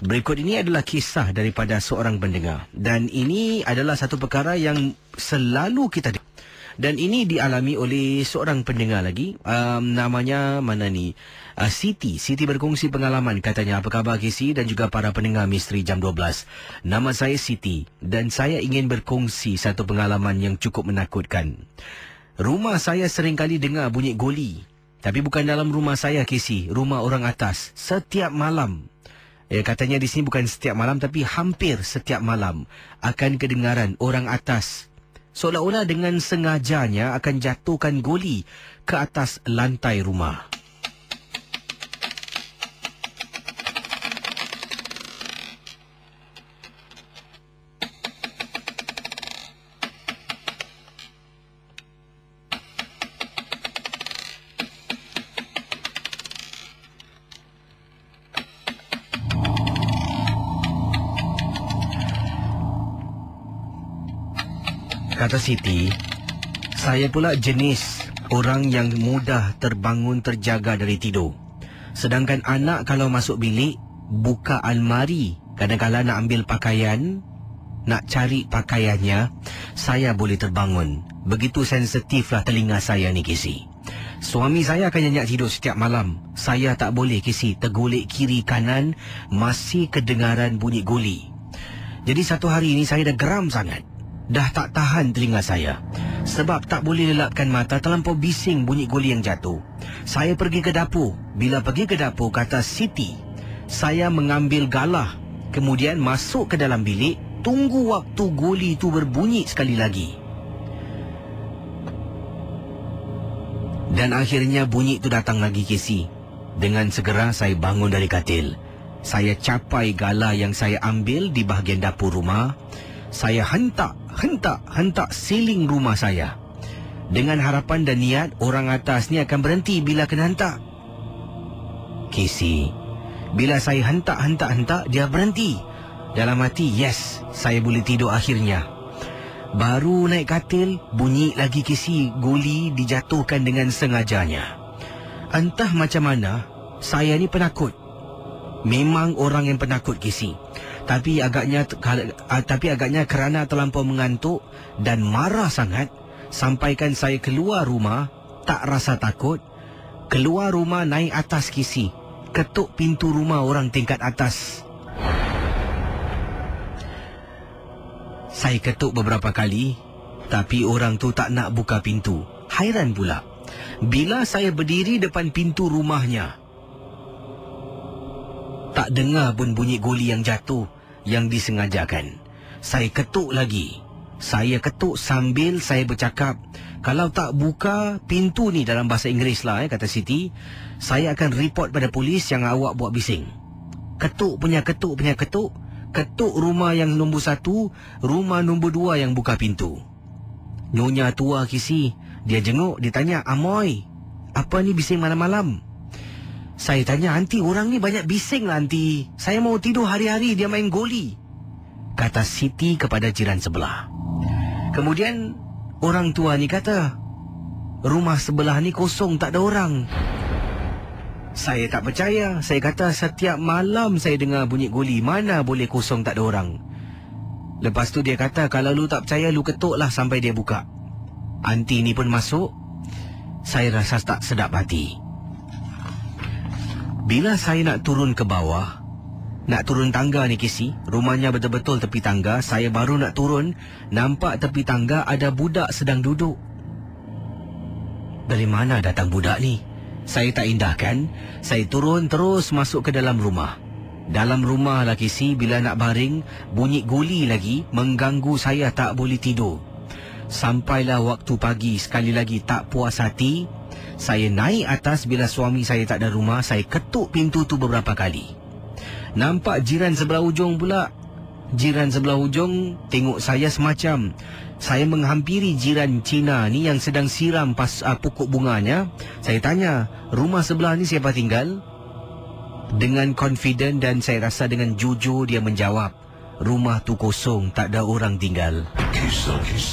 Berikut ini adalah kisah daripada seorang pendengar dan ini adalah satu perkara yang selalu kita dan ini dialami oleh seorang pendengar lagi um, namanya mana ni uh, Siti Siti berkongsi pengalaman katanya apa khabar KC dan juga para pendengar misteri jam 12 nama saya Siti dan saya ingin berkongsi satu pengalaman yang cukup menakutkan rumah saya seringkali dengar bunyi goli tapi bukan dalam rumah saya KC rumah orang atas setiap malam Ya, katanya di sini bukan setiap malam tapi hampir setiap malam akan kedengaran orang atas seolah-olah dengan sengajanya akan jatuhkan goli ke atas lantai rumah. kata Siti, saya pula jenis orang yang mudah terbangun terjaga dari tidur. Sedangkan anak kalau masuk bilik, buka almari. Kadang-kadang nak ambil pakaian, nak cari pakaiannya, saya boleh terbangun. Begitu sensitiflah telinga saya ni, Kisi. Suami saya akan nyanyi tidur setiap malam. Saya tak boleh, Kisi. Tergulik kiri kanan, masih kedengaran bunyi guli. Jadi satu hari ini saya dah geram sangat dah tak tahan telinga saya. Sebab tak boleh lelapkan mata terlampau bising bunyi guli yang jatuh. Saya pergi ke dapur. Bila pergi ke dapur, kata Siti. Saya mengambil galah. Kemudian masuk ke dalam bilik. Tunggu waktu guli itu berbunyi sekali lagi. Dan akhirnya bunyi itu datang lagi, Kesi. Dengan segera saya bangun dari katil. Saya capai gala yang saya ambil di bahagian dapur rumah. Saya hentak hentak-hentak siling rumah saya. Dengan harapan dan niat, orang atas ni akan berhenti bila kena hentak. Kisi. bila saya hentak-hentak-hentak, dia berhenti. Dalam hati, yes, saya boleh tidur akhirnya. Baru naik katil, bunyi lagi kisi, guli dijatuhkan dengan sengajanya. Entah macam mana, saya ni penakut. Memang orang yang penakut, kisi tapi agaknya tapi agaknya kerana terlampau mengantuk dan marah sangat sampaikan saya keluar rumah tak rasa takut keluar rumah naik atas kisi ketuk pintu rumah orang tingkat atas saya ketuk beberapa kali tapi orang tu tak nak buka pintu hairan pula bila saya berdiri depan pintu rumahnya tak dengar pun bunyi goli yang jatuh yang disengajakan. Saya ketuk lagi. Saya ketuk sambil saya bercakap, kalau tak buka pintu ni dalam bahasa Inggeris lah, eh, kata Siti, saya akan report pada polis yang awak buat bising. Ketuk punya ketuk punya ketuk, ketuk rumah yang nombor satu, rumah nombor dua yang buka pintu. Nyonya tua kisi, dia jenguk, dia tanya, Amoy, apa ni bising malam-malam? Saya tanya, anti orang ni banyak bising lah Aunty. Saya mau tidur hari-hari dia main goli. Kata Siti kepada jiran sebelah. Kemudian, orang tua ni kata, rumah sebelah ni kosong, tak ada orang. Saya tak percaya. Saya kata setiap malam saya dengar bunyi goli. Mana boleh kosong tak ada orang. Lepas tu dia kata kalau lu tak percaya lu ketuklah sampai dia buka. anti ni pun masuk. Saya rasa tak sedap hati. Bila saya nak turun ke bawah, nak turun tangga ni Kisi, rumahnya betul-betul tepi tangga, saya baru nak turun, nampak tepi tangga ada budak sedang duduk. Dari mana datang budak ni? Saya tak indah kan? Saya turun terus masuk ke dalam rumah. Dalam rumah lah Kisi, bila nak baring, bunyi guli lagi mengganggu saya tak boleh tidur. Sampailah waktu pagi sekali lagi tak puas hati, saya naik atas bila suami saya tak ada rumah, saya ketuk pintu tu beberapa kali. Nampak jiran sebelah ujung pula. Jiran sebelah ujung tengok saya semacam saya menghampiri jiran Cina ni yang sedang siram pas uh, pokok bunganya. Saya tanya, "Rumah sebelah ni siapa tinggal?" Dengan confident dan saya rasa dengan jujur dia menjawab, "Rumah tu kosong, tak ada orang tinggal." Kisah, kisah.